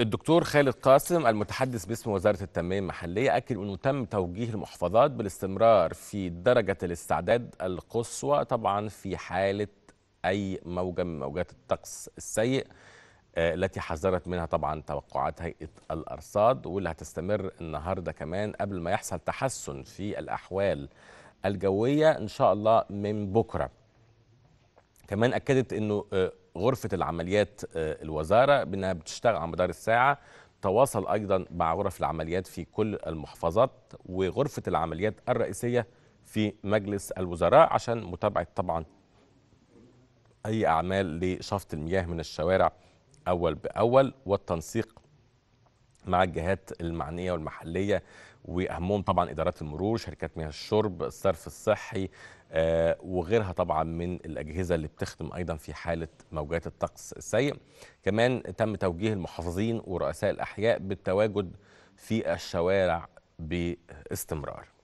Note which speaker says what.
Speaker 1: الدكتور خالد قاسم المتحدث باسم وزارة التنمية المحلية أكد أنه تم توجيه المحافظات بالاستمرار في درجة الاستعداد القصوى طبعا في حالة أي موجة من موجات الطقس السيء آه، التي حذرت منها طبعا توقعات هيئة الأرصاد واللي هتستمر النهاردة كمان قبل ما يحصل تحسن في الأحوال الجوية إن شاء الله من بكرة كمان أكدت أنه آه، غرفه العمليات آه، الوزاره بانها بتشتغل على مدار الساعه تواصل ايضا مع غرف العمليات في كل المحافظات وغرفه العمليات الرئيسيه في مجلس الوزراء عشان متابعه طبعا اي اعمال لشفط المياه من الشوارع اول باول والتنسيق مع الجهات المعنيه والمحليه واهمهم طبعا ادارات المرور شركات مياه الشرب الصرف الصحي آه، وغيرها طبعا من الاجهزه اللي بتخدم ايضا في حاله موجات الطقس السيء كمان تم توجيه المحافظين ورؤساء الاحياء بالتواجد في الشوارع باستمرار